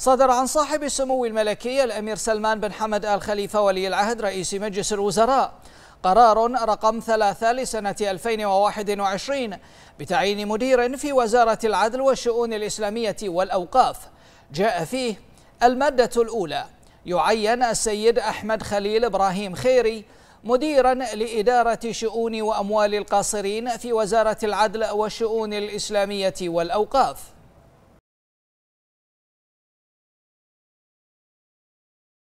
صدر عن صاحب السمو الملكي الأمير سلمان بن حمد آل خليفة ولي العهد رئيس مجلس الوزراء قرار رقم ثلاثة لسنة 2021 بتعيين مدير في وزارة العدل والشؤون الإسلامية والأوقاف جاء فيه المادة الأولى يعين السيد أحمد خليل إبراهيم خيري مديرا لإدارة شؤون وأموال القاصرين في وزارة العدل والشؤون الإسلامية والأوقاف